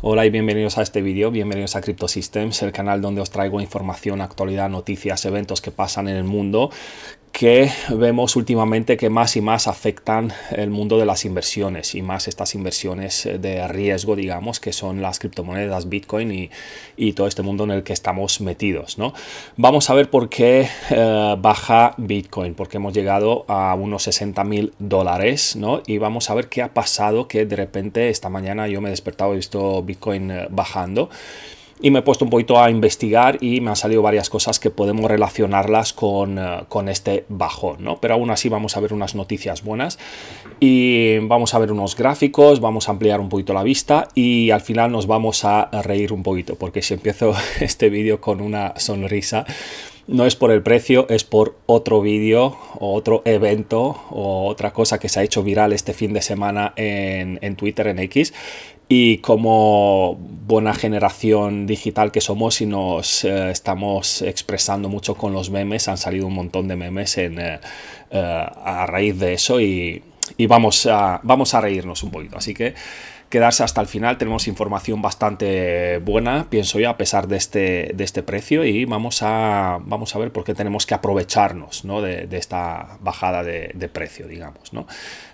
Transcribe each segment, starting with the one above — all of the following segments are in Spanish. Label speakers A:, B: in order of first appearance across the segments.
A: Hola y bienvenidos a este vídeo, bienvenidos a CryptoSystems, el canal donde os traigo información, actualidad, noticias, eventos que pasan en el mundo que vemos últimamente que más y más afectan el mundo de las inversiones y más estas inversiones eh, de riesgo, digamos, que son las criptomonedas, Bitcoin y, todo este mundo en el que estamos metidos. ¿no? Vamos a ver por qué eh, baja Bitcoin, porque hemos llegado a unos 60 mil dólares ¿no? y vamos a ver qué ha pasado que de repente esta mañana yo me he despertado y he visto Bitcoin eh, bajando y me he puesto un poquito a investigar y me han salido varias cosas que podemos relacionarlas con, eh, con este bajón, ¿no? Pero aún así vamos a ver unas noticias buenas y vamos a ver unos gráficos, vamos a ampliar un poquito la vista y al final nos vamos a reír un poquito, porque si empiezo este vídeo con una sonrisa, no es por el precio, es por otro vídeo otro evento o otra cosa que se ha hecho viral este fin de semana en, en Twitter, en X. Y como buena generación digital que somos y nos eh, estamos expresando mucho con los memes. Han salido un montón de memes en, eh, eh, a raíz de eso y, vamos, a, vamos a reírnos un poquito. Así que quedarse hasta el final. Tenemos información bastante buena, pienso yo, a pesar de este, de este precio. Y vamos a, vamos a ver por qué tenemos que aprovecharnos de, esta bajada de, precio, digamos. ¿no?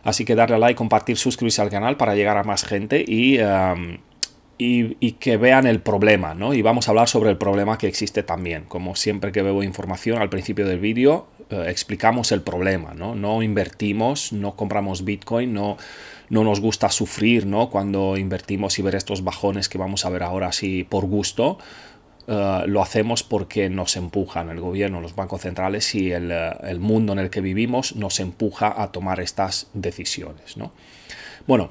A: Así que darle a like, compartir, suscribirse al canal para llegar a más gente y... Em, y, que vean el problema, ¿no? Y vamos a hablar sobre el problema que existe también. Como siempre que veo información al principio del vídeo, eh, explicamos el problema, ¿no? No invertimos, no compramos Bitcoin, no, no nos gusta sufrir, ¿no? Cuando invertimos y ver estos bajones que vamos a ver ahora así por gusto. Eh, lo hacemos porque nos empujan el gobierno, los bancos centrales y el, eh, el mundo en el que vivimos nos empuja a tomar estas decisiones. ¿no? Bueno,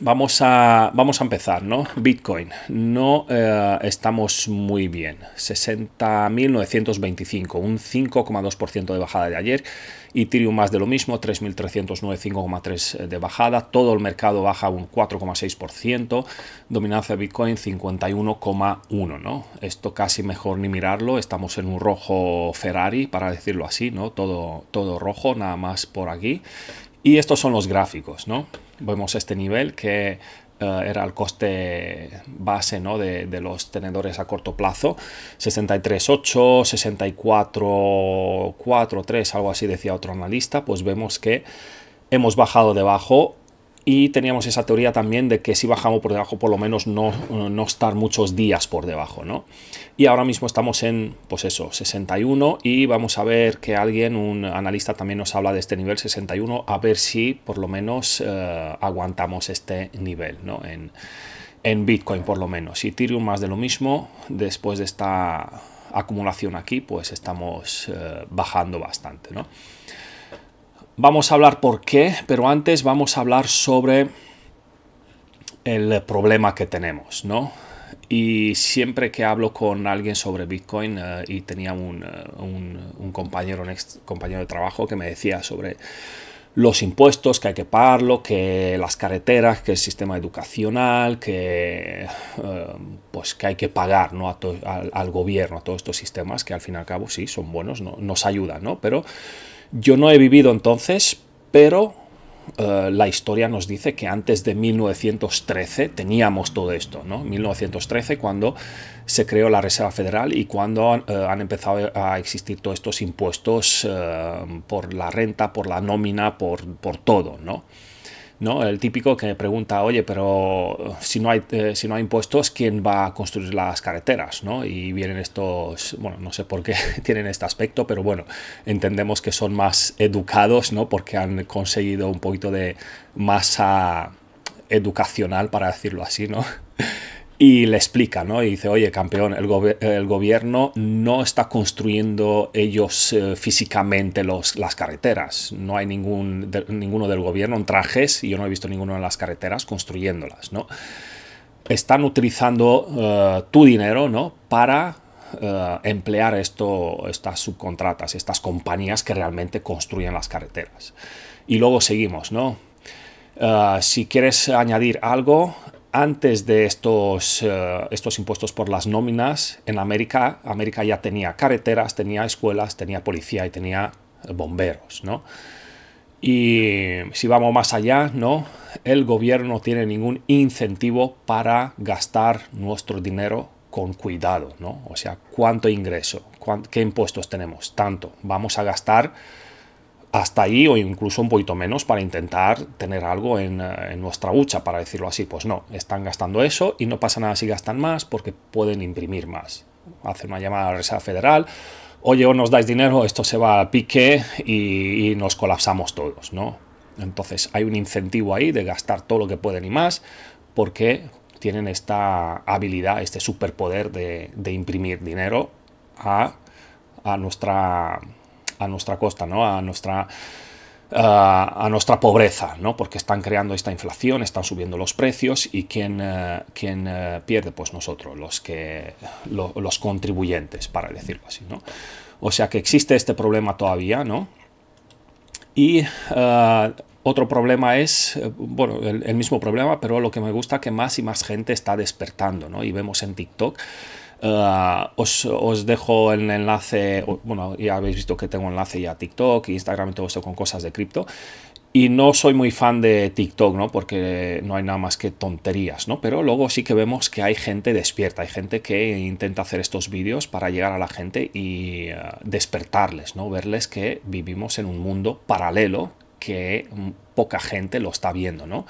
A: Vamos a, vamos a empezar, ¿no? Bitcoin. No eh, estamos muy bien. 60.925, un 5,2% de bajada de ayer. y Ethereum más de lo mismo, 3.309, 5,3% de bajada. Todo el mercado baja un 4,6%. Dominancia de Bitcoin 51,1%, ¿no? Esto casi mejor ni mirarlo. Estamos en un rojo Ferrari, para decirlo así, ¿no? Todo, todo rojo, nada más por aquí. Y estos son los gráficos, ¿no? vemos este nivel que eh, era el coste base de, de, los tenedores a corto plazo, 63.8, 64,4,3, algo así decía otro analista, pues vemos que hemos bajado debajo y teníamos esa teoría también de que si bajamos por debajo, por lo menos no, eh, no estar muchos días por debajo, Y ahora mismo estamos en, pues 61 y vamos a ver que alguien, un analista también nos habla de este nivel 61, a ver si por lo menos eh, aguantamos este nivel, En, Bitcoin por lo menos. Y Ethereum más de lo mismo, después de esta acumulación aquí, pues estamos eh, bajando bastante, ¿no? Vamos a hablar por qué, pero antes vamos a hablar sobre el problema que tenemos, ¿no? Y siempre que hablo con alguien sobre Bitcoin, eh, y tenía un, eh, un, compañero, compañero de trabajo que me decía sobre los impuestos que hay que pagarlo, que las carreteras, que el sistema educacional, que eh, pues que hay que pagar ¿no? al, gobierno, a todos estos sistemas que al fin y al cabo sí son buenos, nos ayudan, ¿no? Pero yo no he vivido entonces, pero eh, la historia nos dice que antes de 1913 teníamos todo esto, ¿no? 1913 cuando se creó la Reserva Federal y cuando eh, han empezado a existir todos estos impuestos eh, por la renta, por la nómina, por, por todo, ¿no? ¿no? El típico que pregunta, oye, pero si no hay, eh, si no hay impuestos, ¿quién va a construir las carreteras? ¿no? Y vienen estos, bueno, no sé por qué tienen este aspecto, pero bueno, entendemos que son más educados, ¿no? Porque han conseguido un poquito de masa educacional, para decirlo así, ¿no? y le explica, ¿no? Y dice, oye, campeón, el, el gobierno no está construyendo ellos eh, físicamente los, las carreteras. No hay ningún, ninguno del gobierno en trajes, y yo no he visto ninguno en las carreteras construyéndolas, ¿no? Están utilizando eh, tu dinero, ¿no? Para eh, emplear esto, estas subcontratas, estas compañías que realmente construyen las carreteras. Y luego seguimos, ¿no? si quieres añadir algo, antes de estos, eh, estos impuestos por las nóminas, en América, América ya tenía carreteras, tenía escuelas, tenía policía y tenía bomberos, ¿no? Y si vamos más allá, ¿no? El gobierno no tiene ningún incentivo para gastar nuestro dinero con cuidado, ¿no? O sea, ¿cuánto ingreso? ¿Qué impuestos tenemos? Tanto. Vamos a gastar hasta ahí o incluso un poquito menos para intentar tener algo eh, en, nuestra hucha, para decirlo así. Pues no, están gastando eso y no pasa nada si gastan más porque pueden imprimir más. Hacen una llamada a la Reserva Federal, oye, o nos dais dinero, esto se va a pique y, nos colapsamos todos, ¿no? Entonces hay un incentivo ahí de gastar todo lo que pueden y más porque tienen esta habilidad, este superpoder de, de imprimir dinero a, a nuestra a nuestra costa, ¿no? A nuestra eh, a nuestra pobreza, ¿no? porque están creando esta inflación, están subiendo los precios y ¿quién, eh, eh, pierde? Pues nosotros, los, que, los contribuyentes, para decirlo así. ¿no? O sea que existe este problema todavía, ¿no? Y otro problema es, bueno, el, mismo problema, pero lo que me gusta que más y más gente está despertando, ¿no? Y vemos en TikTok eh, os, dejo el enlace, bueno, ya habéis visto que tengo enlace ya a TikTok, Instagram y todo esto con cosas de cripto. Y no soy muy fan de TikTok, ¿no? Porque no hay nada más que tonterías, ¿no? Pero luego sí que vemos que hay gente despierta, hay gente que intenta hacer estos vídeos para llegar a la gente y eh, despertarles, ¿no? Verles que vivimos en un mundo paralelo que poca gente lo está viendo, ¿no?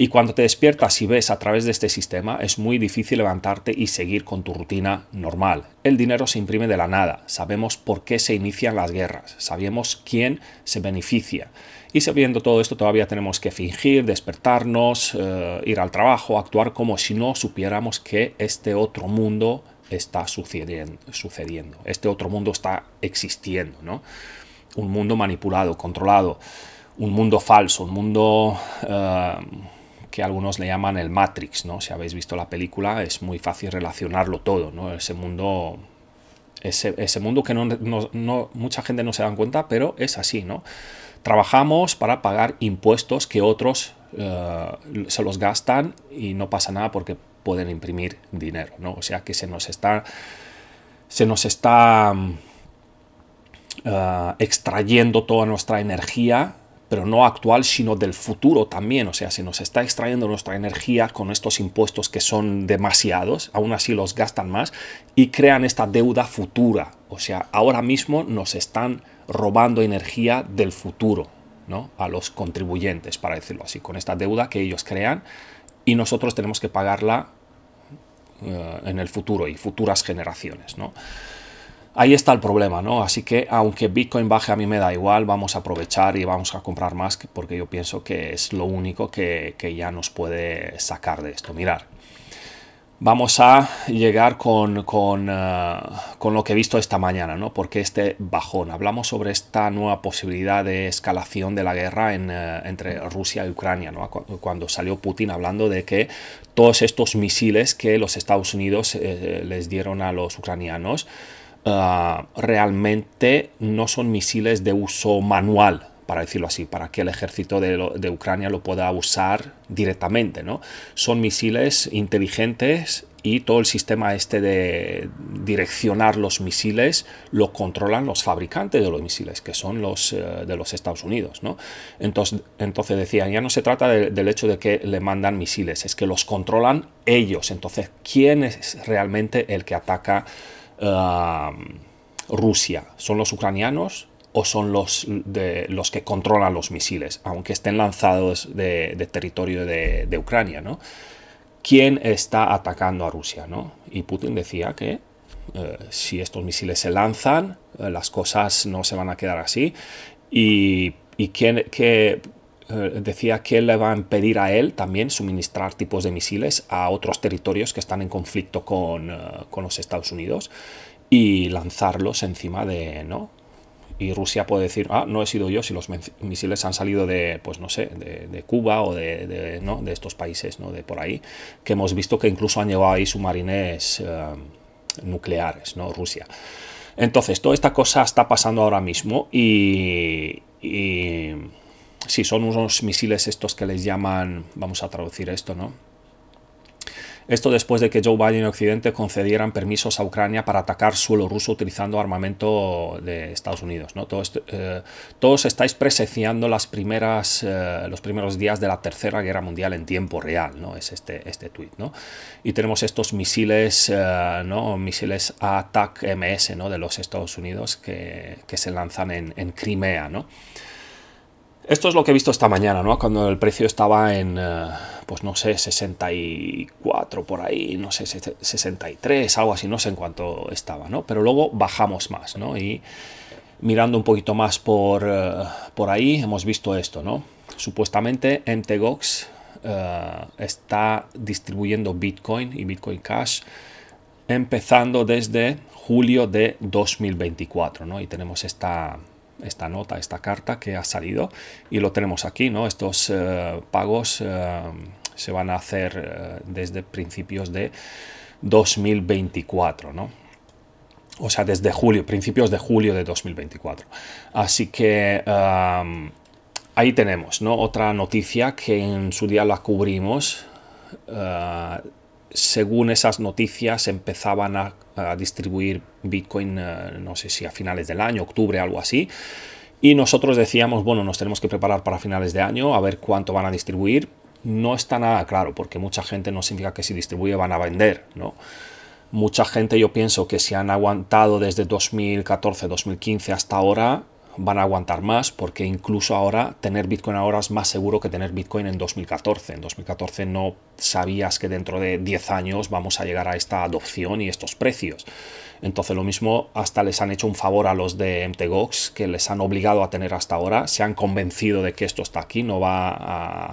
A: Y cuando te despiertas y ves a través de este sistema, es muy difícil levantarte y seguir con tu rutina normal. El dinero se imprime de la nada, sabemos por qué se inician las guerras, sabemos quién se beneficia. Y sabiendo todo esto, todavía tenemos que fingir, despertarnos, eh, ir al trabajo, actuar como si no supiéramos que este otro mundo está sucediendo, este otro mundo está existiendo, ¿no? Un mundo manipulado, controlado, un mundo falso, un mundo... Eh, que algunos le llaman el Matrix, ¿no? Si habéis visto la película, es muy fácil relacionarlo todo, ¿no? Ese mundo. Ese, mundo que mucha gente no se dan cuenta, pero es así, ¿no? Trabajamos para pagar impuestos que otros eh, se los gastan y no pasa nada porque pueden imprimir dinero, O sea que se nos está. Se nos está. Eh, extrayendo toda nuestra energía pero no actual, sino del futuro también. O sea, se nos está extrayendo nuestra energía con estos impuestos que son demasiados, aún así los gastan más y crean esta deuda futura. O sea, ahora mismo nos están robando energía del futuro, ¿no? A los contribuyentes, para decirlo así, con esta deuda que ellos crean y nosotros tenemos que pagarla eh, en el futuro y futuras generaciones, ¿no? Ahí está el problema, ¿no? Así que aunque Bitcoin baje a mí me da igual, vamos a aprovechar y vamos a comprar más porque yo pienso que es lo único que, ya nos puede sacar de esto. Mirar, vamos a llegar eh, con, lo que he visto esta mañana, ¿no? Porque este bajón, hablamos sobre esta nueva posibilidad de escalación de la guerra eh, entre Rusia y Ucrania, ¿no? Cuando salió Putin hablando de que todos estos misiles que los Estados Unidos eh, les dieron a los ucranianos, Ah, realmente no son misiles de uso manual, para decirlo así, para que el ejército de, Ucrania lo pueda usar directamente, ¿no? Son misiles inteligentes y todo el sistema este de direccionar los misiles lo controlan los fabricantes de los misiles, que son los eh, de los Estados Unidos, ¿no? Entonces, entonces decían, ya no se trata del hecho de que le mandan misiles, es que los controlan ellos. Entonces, ¿quién es realmente el que ataca Um, Rusia? ¿Son los ucranianos o son los, de, los que controlan los misiles, aunque estén lanzados de, territorio de, Ucrania? ¿no? ¿Quién está atacando a Rusia? ¿no? Y Putin decía que eh, si estos misiles se lanzan, eh, las cosas no se van a quedar así. Y, y quién, que eh, decía que le va a impedir a él también suministrar tipos de misiles a otros territorios que están en conflicto con, eh, los Estados Unidos y lanzarlos encima de, ¿no? y Rusia puede decir, ah, no he sido yo si los misiles han salido de, pues no sé, de, Cuba o de, estos países, ¿no? De por ahí, que hemos visto que incluso han llevado ahí submarines eh, nucleares, ¿no? Rusia. Entonces, toda esta cosa está pasando ahora mismo y si son unos misiles estos que les llaman, vamos a traducir esto, ¿no? Esto después de que Joe Biden y Occidente concedieran permisos a Ucrania para atacar suelo ruso utilizando armamento de Estados Unidos. ¿no? Todo eh, todos estáis presenciando las primeras, eh, los primeros días de la Tercera Guerra Mundial en tiempo real, ¿no? es este, este tuit. ¿no? Y tenemos estos misiles, eh, ¿no? misiles ATAC-MS ¿no? de los Estados Unidos que, que se lanzan en, en Crimea. ¿no? Esto es lo que he visto esta mañana, ¿no? Cuando el precio estaba en, eh, pues no sé, 64 por ahí, no sé, 63, algo así, no sé en cuánto estaba, ¿no? Pero luego bajamos más, ¿no? Y mirando un poquito más por, eh, por ahí, hemos visto esto, ¿no? Supuestamente MTGOX eh, está distribuyendo Bitcoin y Bitcoin Cash empezando desde julio de 2024, Y tenemos esta esta nota, esta carta que ha salido y lo tenemos aquí, ¿no? Estos eh, pagos eh, se van a hacer eh, desde principios de 2024, ¿no? O sea, desde julio, principios de julio de 2024. Así que ahí tenemos, ¿no? Otra noticia que en su día la cubrimos según esas noticias empezaban a, distribuir Bitcoin, eh, no sé si a finales del año, octubre, algo así. Y nosotros decíamos, bueno, nos tenemos que preparar para finales de año, a ver cuánto van a distribuir. No está nada claro, porque mucha gente no significa que si distribuye van a vender, ¿no? Mucha gente yo pienso que se han aguantado desde 2014, 2015 hasta ahora van a aguantar más porque incluso ahora tener Bitcoin ahora es más seguro que tener Bitcoin en 2014. En 2014 no sabías que dentro de 10 años vamos a llegar a esta adopción y estos precios. Entonces lo mismo hasta les han hecho un favor a los de MTGOX que les han obligado a tener hasta ahora, se han convencido de que esto está aquí, no va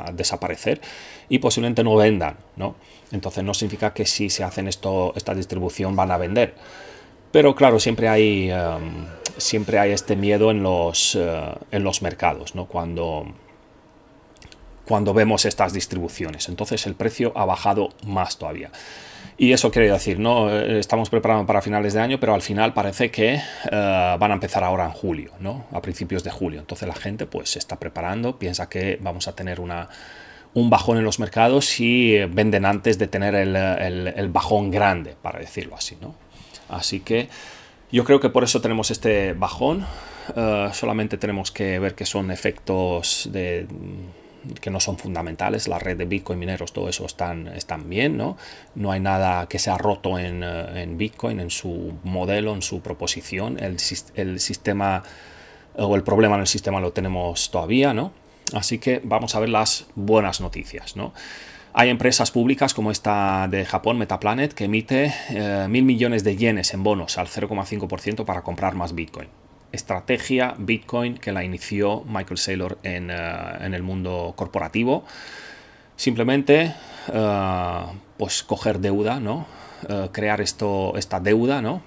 A: a desaparecer y posiblemente no vendan, ¿no? Entonces no significa que si se hacen esto, esta distribución van a vender pero claro, siempre hay, em, siempre hay este miedo en los, eh, en los mercados, ¿no? Cuando, cuando vemos estas distribuciones. Entonces el precio ha bajado más todavía. Y eso quiere decir, no eh, estamos preparando para finales de año, pero al final parece que eh, van a empezar ahora en julio, ¿no? A principios de julio. Entonces la gente pues se está preparando, piensa que vamos a tener un bajón en los mercados y venden antes de tener el bajón grande, para decirlo así, ¿no? Así que yo creo que por eso tenemos este bajón. Eh, solamente tenemos que ver que son efectos mm, que no son fundamentales, la red de Bitcoin mineros, todo eso están, están bien, ¿no? No hay nada que se ha roto en, eh, Bitcoin, en su modelo, en su proposición. El, el, sistema o el problema en el sistema lo tenemos todavía, ¿no? Así que vamos a ver las buenas noticias, ¿no? Hay empresas públicas como esta de Japón, Metaplanet, que emite eh, mil millones de yenes en bonos al 0,5% para comprar más Bitcoin. Estrategia Bitcoin que la inició Michael Saylor en, eh, el mundo corporativo. Simplemente, eh, pues coger deuda, ¿no? crear esto, esta deuda, ¿no?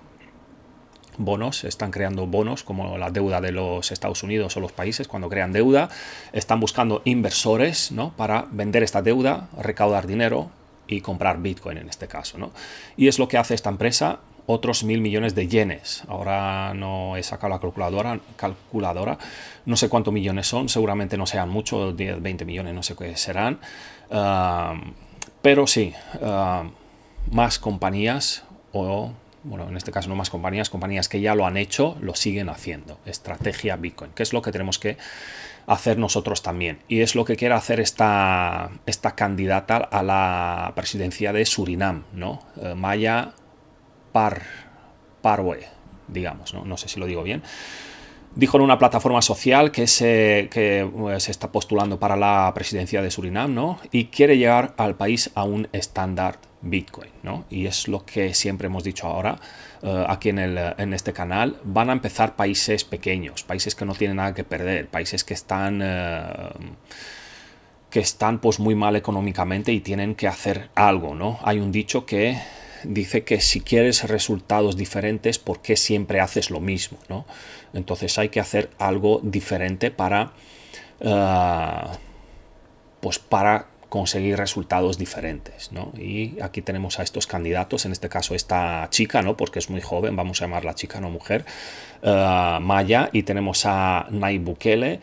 A: bonos, están creando bonos como la deuda de los Estados Unidos o los países cuando crean deuda, están buscando inversores ¿no? para vender esta deuda, recaudar dinero y comprar Bitcoin en este caso. ¿no? Y es lo que hace esta empresa, otros mil millones de yenes. Ahora no he sacado la calculadora, calculadora, no sé cuántos millones son, seguramente no sean muchos, 10, 20 millones, no sé qué serán. Ah, pero sí, ah, más compañías o bueno, en este caso no más compañías, compañías que ya lo han hecho, lo siguen haciendo. Estrategia Bitcoin, que es lo que tenemos que hacer nosotros también. Y es lo que quiere hacer esta, esta candidata a la presidencia de Surinam, ¿no? Eh, Maya Par, Parwe, digamos, ¿no? No sé si lo digo bien dijo en una plataforma social que se, eh, se está postulando para la presidencia de Surinam, ¿no? Y quiere llegar al país a un estándar Bitcoin, ¿no? Y es lo que siempre hemos dicho ahora eh, aquí en, este canal. Van a empezar países pequeños, países que no tienen nada que perder, países que están... Eh, que están pues muy mal económicamente y tienen que hacer algo, ¿no? Hay un dicho que dice que si quieres resultados diferentes, ¿por qué siempre haces lo mismo? Entonces hay que hacer algo diferente para, eh, pues para conseguir resultados diferentes. Y aquí tenemos a estos candidatos, en este caso esta chica, ¿no? porque es muy joven, vamos a llamarla chica, no mujer, eh, Maya, y tenemos a Nay Bukele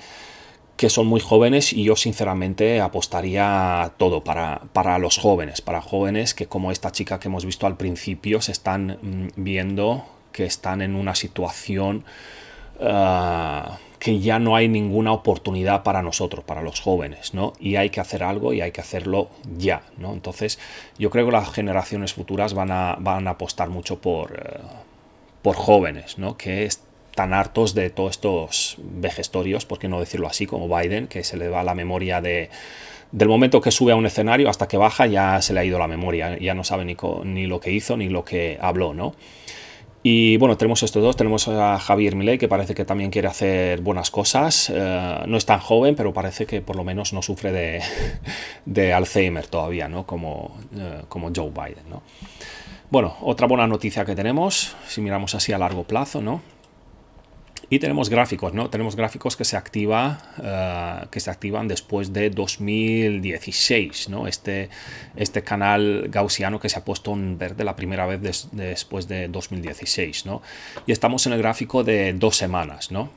A: que son muy jóvenes y yo sinceramente apostaría todo para, para, los jóvenes, para jóvenes que como esta chica que hemos visto al principio se están mm, viendo que están en una situación ah, que ya no hay ninguna oportunidad para nosotros, para los jóvenes, ¿no? Y hay que hacer algo y hay que hacerlo ya, ¿no? Entonces yo creo que las generaciones futuras van a, van a apostar mucho por, eh, por jóvenes, ¿no? Que tan hartos de todos estos vejestorios, por qué no decirlo así, como Biden, que se le va la memoria de, del momento que sube a un escenario hasta que baja, ya se le ha ido la memoria, ya no sabe ni, lo que hizo ni lo que habló, ¿no? Y bueno, tenemos estos dos, tenemos a Javier Milei, que parece que también quiere hacer buenas cosas, eh, no es tan joven, pero parece que por lo menos no sufre de, de Alzheimer todavía, ¿no? Como, eh, como Joe Biden, ¿no? Bueno, otra buena noticia que tenemos, si miramos así a largo plazo, ¿no? Y tenemos gráficos, ¿no? Tenemos gráficos que se, activa, eh, que se activan después de 2016, ¿no? Este, este canal gaussiano que se ha puesto en verde la primera vez después de 2016, ¿no? Y estamos en el gráfico de dos semanas, ¿no?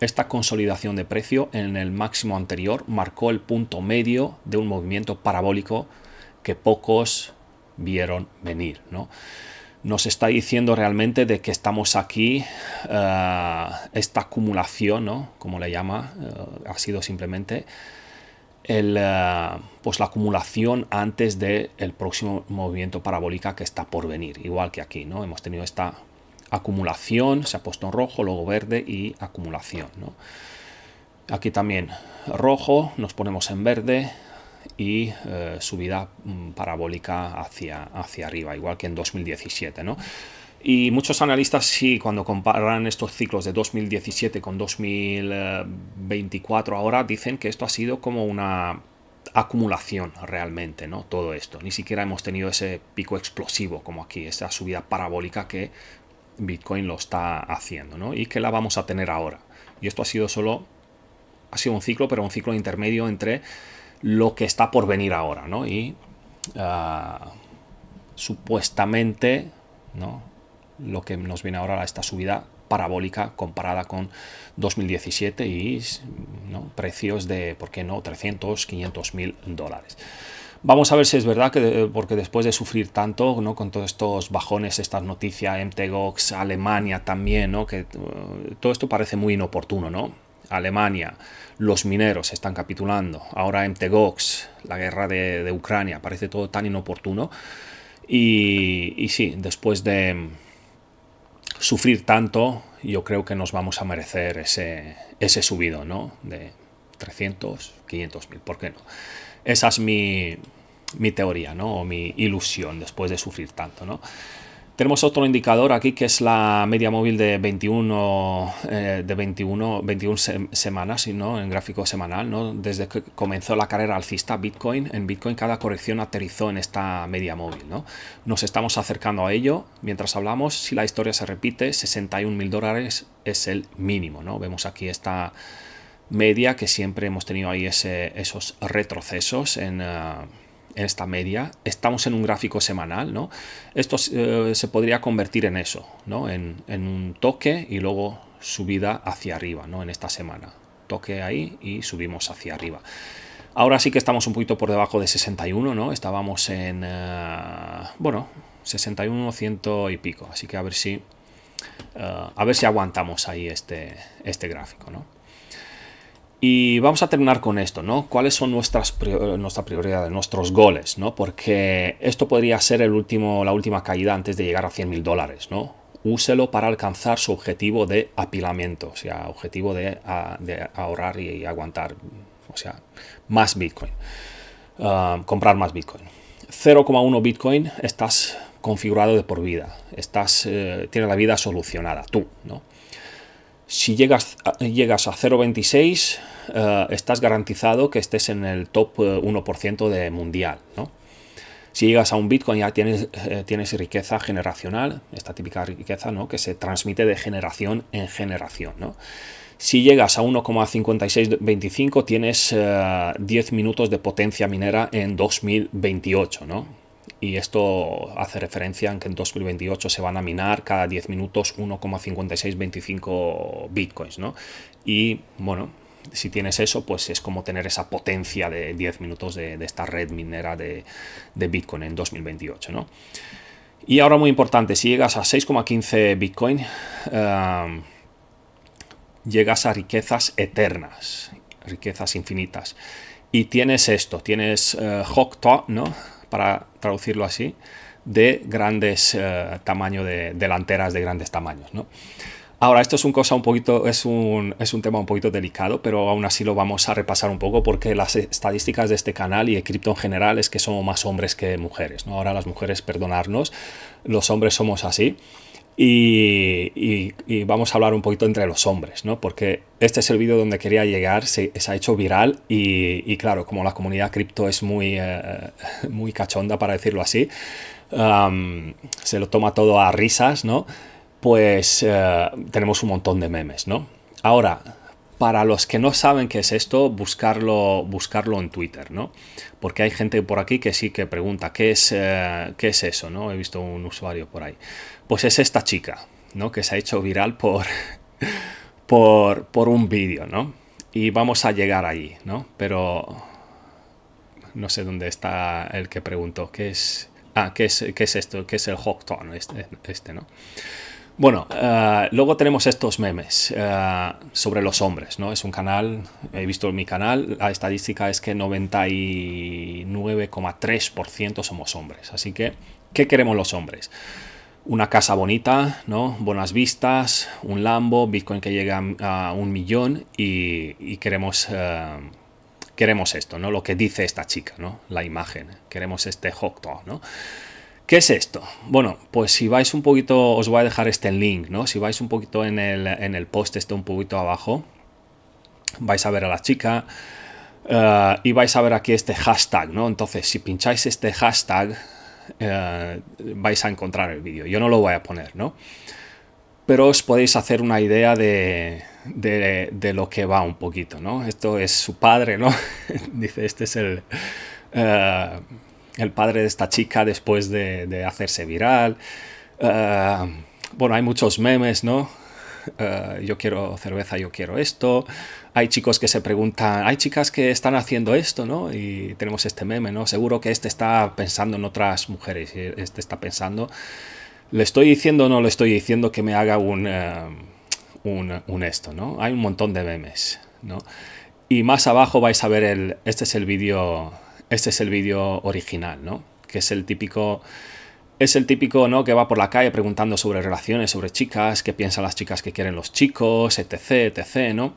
A: Esta consolidación de precio en el máximo anterior marcó el punto medio de un movimiento parabólico que pocos vieron venir, ¿no? nos está diciendo realmente de que estamos aquí, eh, esta acumulación, ¿no? Como le llama, eh, ha sido simplemente el, eh, pues la acumulación antes del el próximo movimiento parabólica que está por venir, igual que aquí, ¿no? Hemos tenido esta acumulación, se ha puesto en rojo, luego verde y acumulación, ¿no? Aquí también rojo, nos ponemos en verde, y eh, subida mm, parabólica hacia, hacia arriba, igual que en 2017, Y muchos analistas sí, cuando comparan estos ciclos de 2017 con 2024 ahora, dicen que esto ha sido como una acumulación realmente, ¿no? Todo esto. Ni siquiera hemos tenido ese pico explosivo como aquí, esa subida parabólica que Bitcoin lo está haciendo, ¿no? Y que la vamos a tener ahora. Y esto ha sido solo, ha sido un ciclo, pero un ciclo intermedio entre lo que está por venir ahora, ¿no? Y ah, supuestamente, Lo que nos viene ahora, esta subida parabólica comparada con 2017 y precios de, ¿por qué no?, 300, 500 mil dólares. Vamos a ver si es verdad, que eh, porque después de sufrir tanto con todos estos bajones, estas noticias, MTGOX, Alemania también, que eh, todo esto parece muy inoportuno, ¿no? Alemania, los mineros están capitulando, ahora MTGOX, la guerra de, Ucrania, parece todo tan inoportuno. Y, sí, después de mm, sufrir tanto, yo creo que nos vamos a merecer ese, subido, ¿no? De 300, 500 mil, ¿por qué no? Esa es mi, teoría, ¿no? O mi ilusión después de sufrir tanto, ¿no? Tenemos otro indicador aquí que es la media móvil de 21, eh, de 21, 21 semanas, ¿no? en gráfico semanal. ¿no? Desde que comenzó la carrera alcista Bitcoin, en Bitcoin cada corrección aterrizó en esta media móvil. ¿no? Nos estamos acercando a ello. Mientras hablamos, si la historia se repite, 61 mil dólares es el mínimo. ¿no? Vemos aquí esta media que siempre hemos tenido ahí ese, esos retrocesos en... Ah, en esta media, estamos en un gráfico semanal, ¿no? Esto eh, se podría convertir en eso, ¿no? En, un toque y luego subida hacia arriba, ¿no? En esta semana. Toque ahí y subimos hacia arriba. Ahora sí que estamos un poquito por debajo de 61, ¿no? Estábamos en, eh, bueno, 61, 100 y pico. Así que a ver si, eh, a ver si aguantamos ahí este, este gráfico, ¿no? Y vamos a terminar con esto, ¿no? ¿Cuáles son nuestras prioridades, nuestra prioridad, nuestros goles, ¿no? Porque esto podría ser el último, la última caída antes de llegar a 100 mil dólares, ¿no? Úselo para alcanzar su objetivo de apilamiento, o sea, objetivo de, ahorrar y, aguantar, o sea, más Bitcoin, ah, comprar más Bitcoin. 0,1 Bitcoin, estás configurado de por vida, estás, eh, tienes la vida solucionada, tú, ¿no? Si llegas, llegas a 0.26, eh, estás garantizado que estés en el top 1% eh, de mundial. Si llegas a un Bitcoin ya tienes, eh, tienes riqueza generacional, esta típica riqueza que se transmite de generación en generación. Si llegas a 1,5625 tienes 10 minutos de potencia minera en 2028. ¿no? y esto hace referencia a que en 2028 se van a minar cada 10 minutos 1,5625 bitcoins, ¿no? Y bueno, si tienes eso, pues es como tener esa potencia de 10 minutos de, esta red minera de, bitcoin en 2028, ¿no? Y ahora muy importante, si llegas a 6,15 bitcoin, em, llegas a riquezas eternas, riquezas infinitas. Y tienes esto, tienes uh, ¿no? para traducirlo así, de grandes tamaños eh, tamaño de delanteras de grandes tamaños, Ahora, esto es un cosa un poquito, es un, es un tema un poquito delicado, pero aún así lo vamos a repasar un poco porque las estadísticas de este canal y de cripto en general es que somos más hombres que mujeres, Ahora las mujeres, perdonarnos, los hombres somos así. Y, y, vamos a hablar un poquito entre los hombres, ¿no? Porque este es el vídeo donde quería llegar, se, ha hecho viral y, claro, como la comunidad cripto es muy, eh, muy cachonda, para decirlo así, se lo toma todo a risas, ¿no? Pues eh, tenemos un montón de memes, ¿no? Ahora, para los que no saben qué es esto, buscarlo, buscarlo en Twitter, ¿no? Porque hay gente por aquí que sí que pregunta, ¿qué es, eh, ¿qué es eso? ¿no? He visto un usuario por ahí. Pues es esta chica, ¿no? Que se ha hecho viral por, por, un vídeo, ¿no? Y vamos a llegar allí, ¿no? Pero no sé dónde está el que preguntó, ¿qué es? Ah, ¿qué es, qué es esto? ¿Qué es el hot Este, este, ¿no? Bueno, eh, luego tenemos estos memes eh, sobre los hombres, ¿no? Es un canal, he visto en mi canal, la estadística es que 99,3% somos hombres. Así que, ¿qué queremos los hombres? Una casa bonita, ¿no? Buenas vistas, un Lambo, Bitcoin que llega a un millón y, queremos... Eh, queremos esto, ¿no? Lo que dice esta chica, ¿no? La imagen. Queremos este hot dog, ¿no? ¿Qué es esto? Bueno, pues si vais un poquito, os voy a dejar este link, ¿no? Si vais un poquito en el, post este un poquito abajo, vais a ver a la chica eh, y vais a ver aquí este hashtag, ¿no? Entonces, si pincháis este hashtag, eh, vais a encontrar el vídeo. Yo no lo voy a poner, ¿no? Pero os podéis hacer una idea de, lo que va un poquito, ¿no? Esto es su padre, ¿no? Dice, este es el... Eh, el padre de esta chica después de, hacerse viral. Eh, bueno, hay muchos memes, ¿no? Eh, yo quiero cerveza, yo quiero esto. Hay chicos que se preguntan, hay chicas que están haciendo esto, ¿no? Y tenemos este meme, ¿no? Seguro que este está pensando en otras mujeres, este está pensando, le estoy diciendo no le estoy diciendo que me haga eh, un, un, esto, ¿no? Hay un montón de memes, ¿no? Y más abajo vais a ver el, este es el vídeo este es el vídeo original, ¿no? Que es el típico... Es el típico, ¿no? Que va por la calle preguntando sobre relaciones, sobre chicas, qué piensan las chicas que quieren los chicos, etc, etc, ¿no?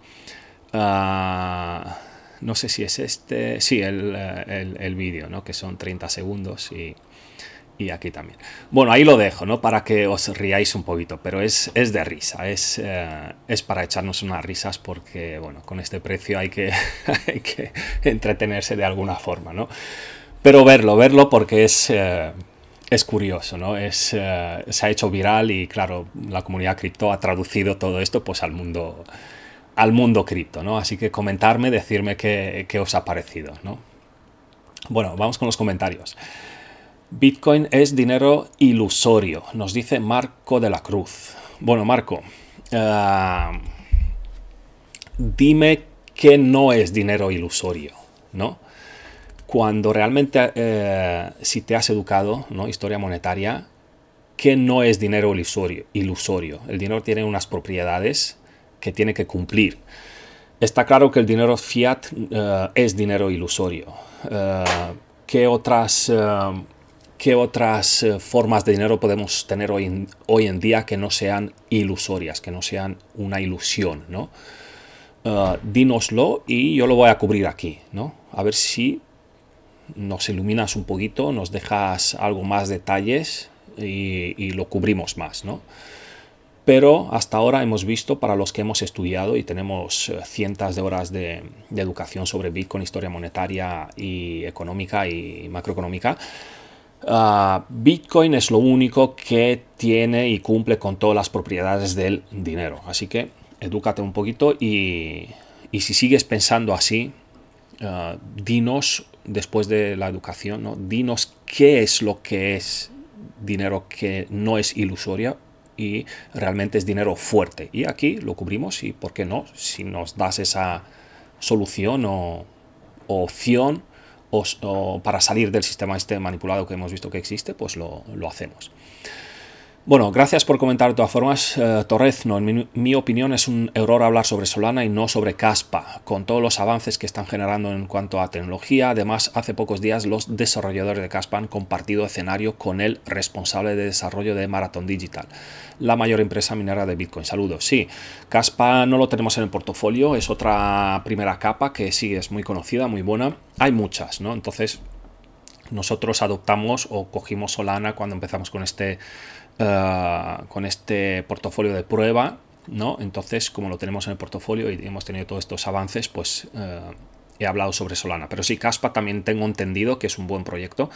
A: Ah, no sé si es este... Sí, el, eh, el, el vídeo, ¿no? Que son 30 segundos y y aquí también. Bueno, ahí lo dejo, ¿no? Para que os riáis un poquito, pero es, de risa, es, eh, es para echarnos unas risas porque, bueno, con este precio hay que, entretenerse de alguna forma, ¿no? Pero verlo, verlo porque es... Eh, es curioso, ¿no? Es, eh, se ha hecho viral y claro, la comunidad cripto ha traducido todo esto pues al mundo al mundo cripto, ¿no? Así que comentarme, decirme qué, qué os ha parecido, ¿no? Bueno, vamos con los comentarios. Bitcoin es dinero ilusorio, nos dice Marco de la Cruz. Bueno, Marco, ah, dime que no es dinero ilusorio, ¿no? Cuando realmente, eh, si te has educado, ¿no? Historia monetaria, qué no es dinero ilusorio, ilusorio. El dinero tiene unas propiedades que tiene que cumplir. Está claro que el dinero fiat eh, es dinero ilusorio. Eh, ¿Qué otras qué otras eh, formas de dinero podemos tener hoy en, día que no sean ilusorias, que no sean una ilusión, ¿no? Eh, y yo lo voy a cubrir aquí, ¿no? A ver si nos iluminas un poquito, nos dejas algo más detalles y, lo cubrimos más, Pero hasta ahora hemos visto, para los que hemos estudiado y tenemos eh, cientos de horas de, de educación sobre Bitcoin, historia monetaria y económica y macroeconómica, Ah, Bitcoin es lo único que tiene y cumple con todas las propiedades del dinero. Así que edúcate un poquito y, si sigues pensando así, ah, dinos, después de la educación, ¿no? dinos qué es lo que es dinero que no es ilusoria y realmente es dinero fuerte. Y aquí lo cubrimos y, ¿por qué no? Si nos das esa solución o opción, o, para salir del sistema este manipulado que hemos visto que existe, pues lo, lo hacemos. Bueno, gracias por comentar de todas formas. Torres, eh, Torrezno, en mi, opinión, es un error hablar sobre Solana y no sobre Caspa, con todos los avances que están generando en cuanto a tecnología. Además, hace pocos días los desarrolladores de Caspa han compartido escenario con el responsable de desarrollo de Marathon Digital, la mayor empresa minera de Bitcoin. Saludos. Sí, Caspa no lo tenemos en el portafolio, es otra primera capa que sí es muy conocida, muy buena. Hay muchas, ¿no? Entonces, nosotros adoptamos o cogimos Solana cuando empezamos con este eh, con este portafolio de prueba, ¿no? Entonces, como lo tenemos en el portafolio y hemos tenido todos estos avances, pues eh, he hablado sobre Solana. Pero sí, Caspa también tengo entendido que es un buen proyecto.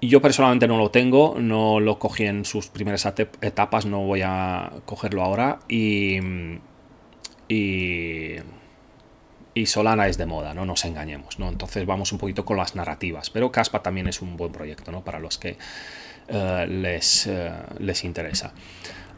A: Yo personalmente no lo tengo, no lo cogí en sus primeras etapas, no voy a cogerlo ahora. Y, y, y, Solana es de moda, no nos engañemos, ¿no? Entonces vamos un poquito con las narrativas. Pero Caspa también es un buen proyecto, ¿no? Para los que eh, les, eh, les interesa.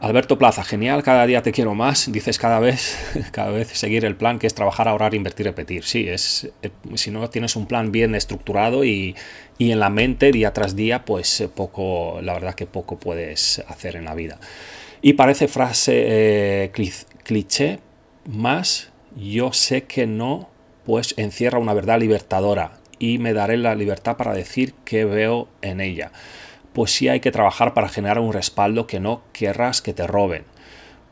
A: Alberto Plaza, genial, cada día te quiero más. Dices cada vez, cada vez seguir el plan que es trabajar, ahorrar, invertir, repetir. Sí, es eh, si no tienes un plan bien estructurado y, en la mente día tras día, pues poco, la verdad que poco puedes hacer en la vida. Y parece frase cliché, más yo sé que no, pues encierra una verdad libertadora y me daré la libertad para decir qué veo en ella pues sí hay que trabajar para generar un respaldo que no querrás que te roben.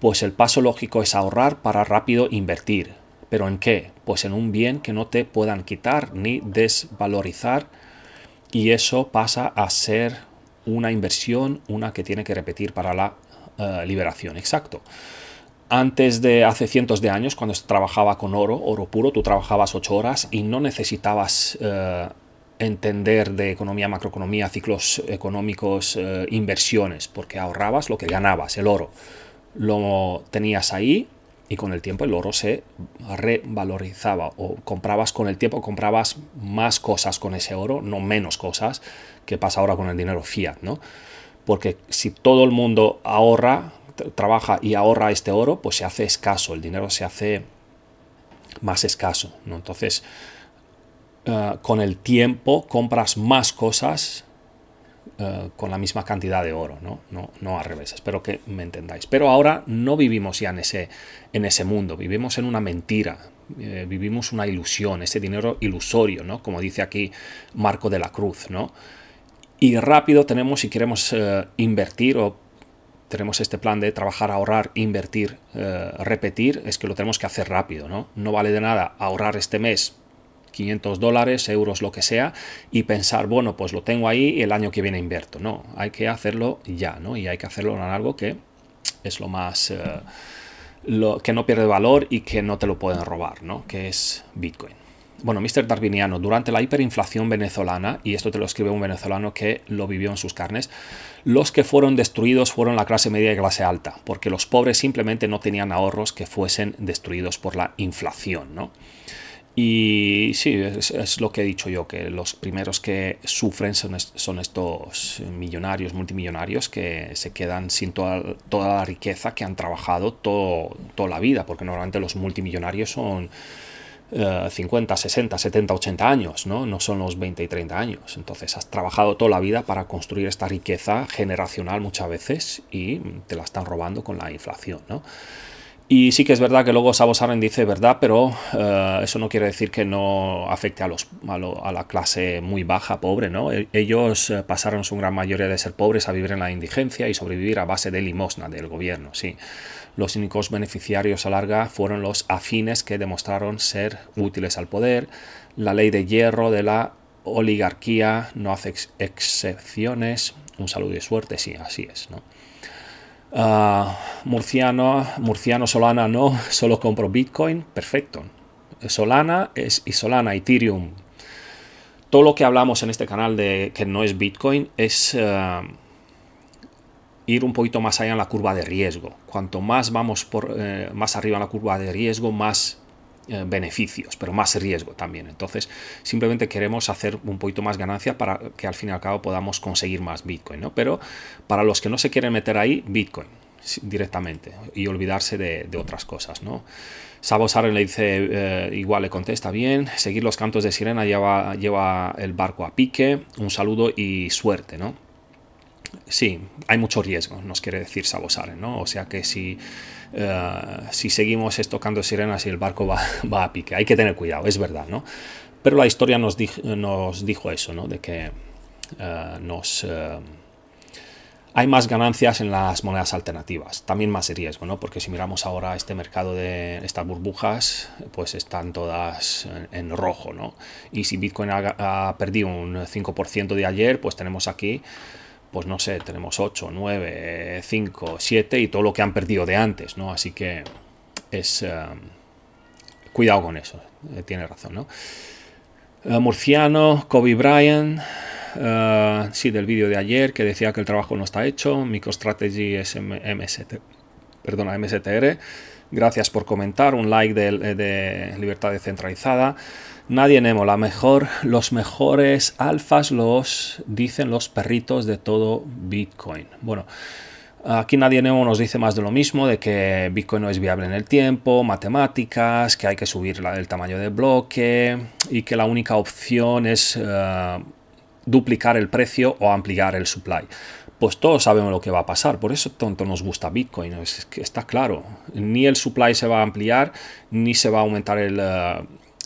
A: Pues el paso lógico es ahorrar para rápido invertir. ¿Pero en qué? Pues en un bien que no te puedan quitar ni desvalorizar y eso pasa a ser una inversión, una que tiene que repetir para la eh, liberación. Exacto. Antes de hace cientos de años, cuando trabajaba con oro, oro puro, tú trabajabas ocho horas y no necesitabas eh, entender de economía, macroeconomía, ciclos económicos, eh, inversiones, porque ahorrabas lo que ganabas, el oro. Lo tenías ahí y con el tiempo el oro se revalorizaba o comprabas con el tiempo, comprabas más cosas con ese oro, no menos cosas que pasa ahora con el dinero fiat, ¿no? Porque si todo el mundo ahorra, trabaja y ahorra este oro, pues se hace escaso, el dinero se hace más escaso, ¿no? Entonces, eh, con el tiempo compras más cosas eh, con la misma cantidad de oro, ¿no? ¿no? No al revés, espero que me entendáis. Pero ahora no vivimos ya en ese, en ese mundo, vivimos en una mentira, eh, vivimos una ilusión, ese dinero ilusorio, ¿no? Como dice aquí Marco de la Cruz, ¿no? Y rápido tenemos, si queremos invertir o tenemos este plan de trabajar, ahorrar, invertir, repetir, es que lo tenemos que hacer rápido, ¿no? No vale de nada ahorrar este mes 500 dólares, euros, lo que sea, y pensar, bueno, pues lo tengo ahí y el año que viene invierto. No, hay que hacerlo ya, ¿no? Y hay que hacerlo en algo que es lo más... Eh, lo, que no pierde valor y que no te lo pueden robar, ¿no? Que es Bitcoin. Bueno, Mr. Darwiniano, durante la hiperinflación venezolana, y esto te lo escribe un venezolano que lo vivió en sus carnes, los que fueron destruidos fueron la clase media y clase alta, porque los pobres simplemente no tenían ahorros que fuesen destruidos por la inflación, ¿no? Y sí, es, lo que he dicho yo, que los primeros que sufren son, estos millonarios, multimillonarios, que se quedan sin toda, la riqueza que han trabajado toda la vida, porque normalmente los multimillonarios son 50, 60, 70, 80 años, ¿no? No son los 20 y 30 años. Entonces has trabajado toda la vida para construir esta riqueza generacional muchas veces y te la están robando con la inflación, ¿no? Y sí que es verdad que luego Sabo Saren dice verdad, pero eh, eso no quiere decir que no afecte a, los, a, la clase muy baja, pobre, ¿no? E-, ellos eh, pasaron su gran mayoría de ser pobres a vivir en la indigencia y sobrevivir a base de limosna del gobierno, sí. Los únicos beneficiarios a larga fueron los afines que demostraron ser útiles al poder. La ley de hierro de la oligarquía no hace excepciones. Un saludo y suerte, sí, así es, ¿no? Ah, murciano, Murciano, Solana no, solo compro Bitcoin, perfecto. Solana es, y Solana, Ethereum. Todo lo que hablamos en este canal de que no es Bitcoin es ah, ir un poquito más allá en la curva de riesgo. Cuanto más vamos por, eh, más arriba en la curva de riesgo, más eh, beneficios, pero más riesgo también. Entonces, simplemente queremos hacer un poquito más ganancia para que al fin y al cabo podamos conseguir más Bitcoin, ¿no? Pero para los que no se quieren meter ahí, Bitcoin directamente y olvidarse de, otras cosas, ¿no? Sabo Saren le dice, eh, igual le contesta bien, seguir los cantos de sirena lleva, lleva el barco a pique, un saludo y suerte, ¿no? Sí, hay mucho riesgo, nos quiere decir Sabo Saren, ¿no? O sea que si eh, si seguimos estocando sirenas y el barco va, a pique. Hay que tener cuidado, es verdad, ¿no? Pero la historia nos, dijo eso, ¿no? De que eh, nos... Eh, hay más ganancias en las monedas alternativas, también más riesgo, ¿no? Porque si miramos ahora este mercado de estas burbujas, pues están todas en, rojo, ¿no? Y si Bitcoin ha perdido un 5% de ayer, pues tenemos aquí pues no sé, tenemos 8, 9, 5, 7 y todo lo que han perdido de antes, ¿no? Así que es... Em, cuidado con eso, eh, tiene razón, ¿no? Eh, Murciano, Kobe Bryant, eh, sí, del vídeo de ayer que decía que el trabajo no está hecho, MicroStrategy es MST, perdona, MSTR, Gracias por comentar, un like eh, de, Libertad Descentralizada. Nadie Nemo, la mejor, los mejores alfas los dicen los perritos de todo Bitcoin. Bueno, Aquí Nadie Nemo nos dice más de lo mismo, de que Bitcoin no es viable en el tiempo, matemáticas, que hay que subir el tamaño de bloque y que la única opción es eh, duplicar el precio o ampliar el supply pues todos sabemos lo que va a pasar. Por eso tonto nos gusta Bitcoin, es que está claro. Ni el supply se va a ampliar, ni se va a aumentar el, eh,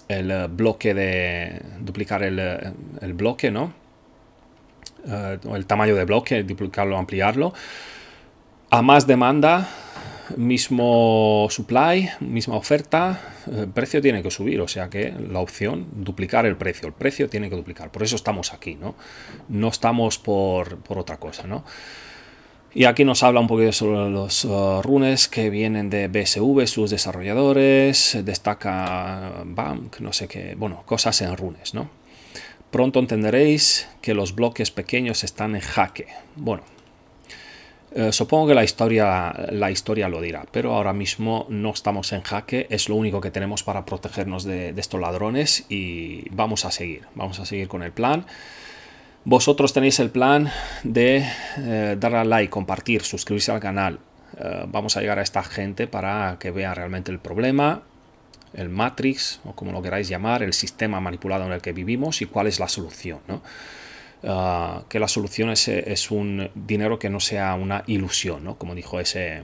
A: eh, bloque de... duplicar el, eh, el bloque, ¿no? el tamaño de bloque, duplicarlo, ampliarlo. A más demanda, mismo supply, misma oferta, el eh, precio tiene que subir, o sea que la opción, duplicar el precio, el precio tiene que duplicar, por eso estamos aquí, ¿no? No estamos por, otra cosa, ¿no? Y aquí nos habla un poquito sobre los eh, runes que vienen de BSV, sus desarrolladores, destaca bank no sé qué, bueno, cosas en runes, ¿no? Pronto entenderéis que los bloques pequeños están en jaque. Bueno, eh, supongo que la historia, la historia lo dirá, pero ahora mismo no estamos en jaque, es lo único que tenemos para protegernos de, estos ladrones y vamos a seguir, vamos a seguir con el plan. Vosotros tenéis el plan de eh, darle a like, compartir, suscribirse al canal. Eh, vamos a llegar a esta gente para que vea realmente el problema, el Matrix o como lo queráis llamar, el sistema manipulado en el que vivimos y cuál es la solución. ¿no? Ah, que la solución es, un dinero que no sea una ilusión, Como dijo ese,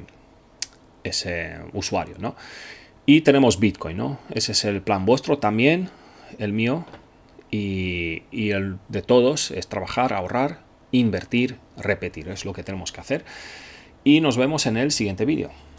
A: ese usuario, Y tenemos Bitcoin, ¿no? Ese es el plan vuestro también, el mío y el de todos es trabajar, ahorrar, invertir, repetir. Es lo que tenemos que hacer. Y nos vemos en el siguiente vídeo.